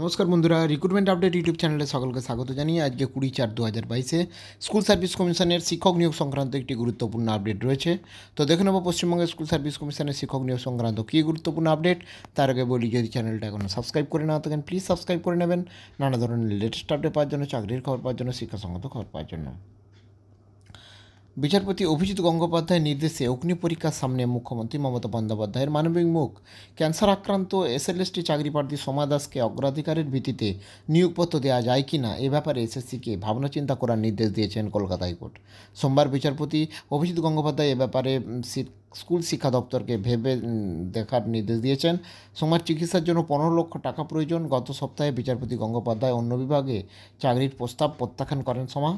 নমস্কার বন্ধুরা recruitment update YouTube চ্যানেলে সকলকে স্বাগত জানিয়ে আজকে কুড়ি চার দু হাজার বাইশে স্কুল সার্ভিস কমিশনের শিক্ষক নিয়োগ সংক্রান্ত একটি গুরুত্বপূর্ণ আপডেট রয়েছে তো দেখে নেবো পশ্চিমবঙ্গের স্কুল সার্ভিস কমিশনের শিক্ষক নিয়োগ সংক্রান্ত কী গুরুত্বপূর্ণ আপডেট তার আগে বলি যদি চ্যানেলটা এখনও সাবস্ক্রাইব করে না থাকেন প্লিজ সাবস্ক্রাইব করে নেবেন নানা ধরনের লেটেস্ট আপডেট পাওয়ার জন্য চাকরির খবর পাওয়ার জন্য শিক্ষাসঙ্গত খবর পাওয়ার জন্য বিচারপতি অভিজিৎ গঙ্গোপাধ্যায়ের নির্দেশে অগ্নি পরীক্ষার সামনে মুখ্যমন্ত্রী মমতা বন্দ্যোপাধ্যায়ের মানবিক মুখ ক্যান্সার আক্রান্ত এসএলএসটি চাকরিপ্রার্থী সোমা দাসকে অগ্রাধিকারের ভিত্তিতে নিয়োগপত্র দেওয়া যায় কি না এ ব্যাপারে এসএসসিকে ভাবনা চিন্তা করার নির্দেশ দিয়েছেন কলকাতা হাইকোর্ট সোমবার বিচারপতি অভিজিৎ গঙ্গোপাধ্যায় এ ব্যাপারে স্কুল শিক্ষা দপ্তরকে ভেবে দেখার নির্দেশ দিয়েছেন সোমার চিকিৎসার জন্য পনেরো লক্ষ টাকা প্রয়োজন গত সপ্তাহে বিচারপতি গঙ্গোপাধ্যায় অন্য বিভাগে চাকরির প্রস্তাব প্রত্যাখ্যান করেন সোমা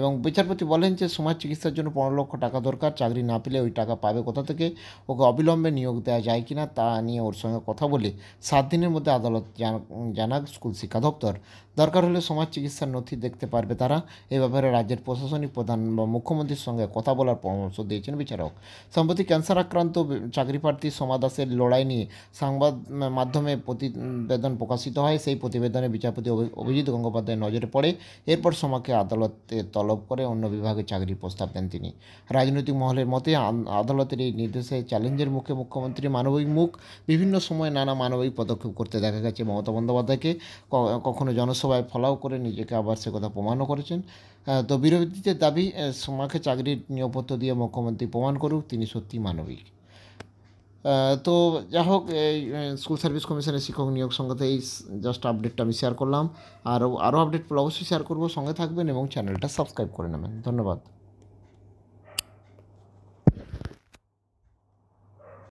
এবং বিচারপতি বলেন যে সোমার চিকিৎসার জন্য পনেরো লক্ষ টাকা দরকার চাকরি না পেলে ওই টাকা পাবে কোথা থেকে ওকে অবিলম্বে নিয়োগ দেওয়া যায় কি না তা নিয়ে ওর সঙ্গে কথা বলে সাত দিনের মধ্যে আদালত জানাক স্কুল শিক্ষা দপ্তর দরকার হলে সমাজ চিকিৎসার নথি দেখতে পারবে তারা এ ব্যাপারে রাজ্যের প্রশাসনিক প্রধান বা মুখ্যমন্ত্রীর সঙ্গে কথা বলার পরামর্শ দিয়েছেন বিচারক সম্প্রতি ক্যান্সার আক্রান্ত চাকরি প্রার্থী সোমা দাসের লড়াই নিয়ে সংবাদ মাধ্যমে প্রতিবেদন প্রকাশিত হয় সেই প্রতিবেদনে বিচারপতি অভিজিৎ গঙ্গোপাধ্যায় নজরে পড়ে এরপর সোমাকে আদালতে তলব করে অন্য বিভাগে চাকরির প্রস্তাব দেন তিনি রাজনৈতিক মহলের মতে আদালতের এই নির্দেশে চ্যালেঞ্জের মুখে মুখ্যমন্ত্রী মানবিক মুখ বিভিন্ন সময় নানা মানবিক পদক্ষেপ করতে দেখা গেছে মমতা বন্দ্যোপাধ্যায়কে কখনো জনসভায় ফলাও করে নিজেকে আবার সে কথা প্রমাণও করেছেন তো বিরোধীদের দাবি সোমাকে চাকরির নিয়োগপত্র দিয়ে মুখ্যমন্ত্রী প্রমাণ করুক তিনি সত্যি মানবিক তো যা হোক এই স্কুল সার্ভিস কমিশনের শিক্ষক নিয়োগ সংক্রান্ত এই জাস্ট আপডেটটা আমি শেয়ার করলাম আরও আরও আপডেট অবশ্যই শেয়ার করবো সঙ্গে থাকবেন এবং চ্যানেলটা সাবস্ক্রাইব করে নেবেন ধন্যবাদ